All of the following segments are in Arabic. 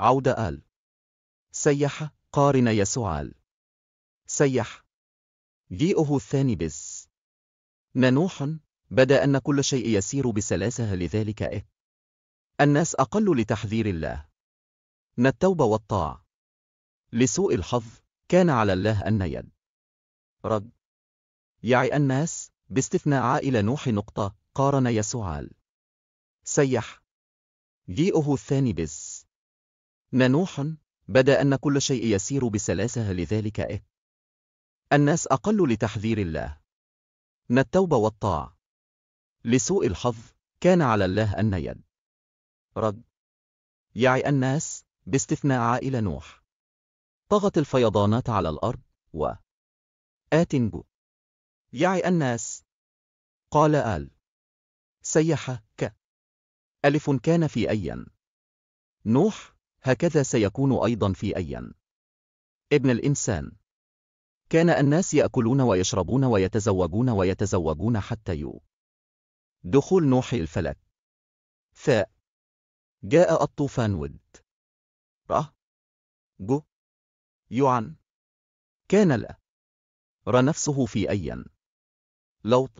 عودة آل سيح قارن يسوع سيح جيئه الثاني بس ننوح بدا أن كل شيء يسير بسلاسة لذلك إه الناس أقل لتحذير الله التوبة والطاعة لسوء الحظ كان على الله أن يد رد يعي الناس باستثناء عائلة نوح نقطة قارن يسوع سيح جيئه الثاني بس نوح بدا أن كل شيء يسير بسلاسة لذلك إيه؟ الناس أقل لتحذير الله التوبة والطاعة لسوء الحظ كان على الله أن يد رد يعي الناس باستثناء عائلة نوح طغت الفيضانات على الأرض و آتنجو يعي الناس قال آل سيح ك ألف كان في أيا نوح هكذا سيكون أيضا في أيا ابن الإنسان كان الناس يأكلون ويشربون ويتزوجون ويتزوجون حتى يو دخول نوح الفلك ثاء جاء الطوفان ود ره جو يوعن كان لا ر نفسه في أيا لوط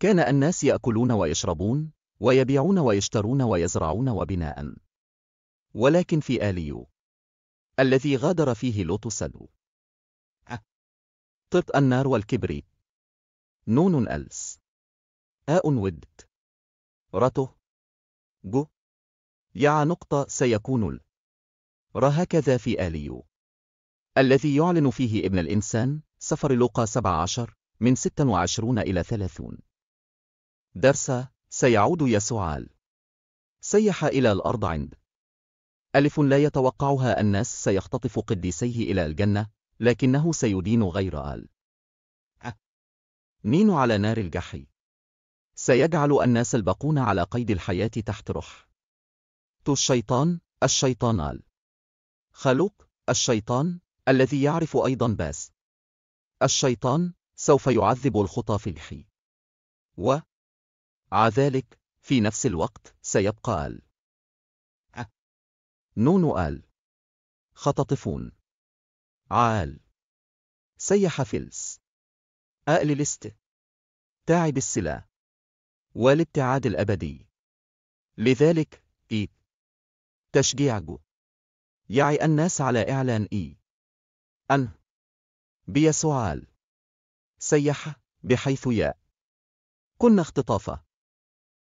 كان الناس يأكلون ويشربون ويبيعون ويشترون ويزرعون وبناء ولكن في آليو الذي غادر فيه لوط سلو أه. طرت النار والكبريت نون ألس آء ودت رته جو يع نقطة سيكون ال هكذا في آليو الذي يعلن فيه ابن الإنسان سفر لوقا 17 من 26 إلى 30 درس سيعود يسوع سيح إلى الأرض عند ألف لا يتوقعها الناس سيختطف قديسيه إلى الجنة لكنه سيدين غير آل مين أه. على نار الجحي سيجعل الناس الباقون على قيد الحياة تحت رح تو الشيطان الشيطان آل خلوق الشيطان الذي يعرف أيضا باس الشيطان سوف يعذب الخطى في الحي و ع ذلك في نفس الوقت سيبقى آل نون آل خططفون عال سيح فلس آل لست تاعب السلا والابتعاد الأبدي لذلك إي تشجيع جو يعي الناس على إعلان إي أن بيسوعال سيح بحيث يا كنا اختطافه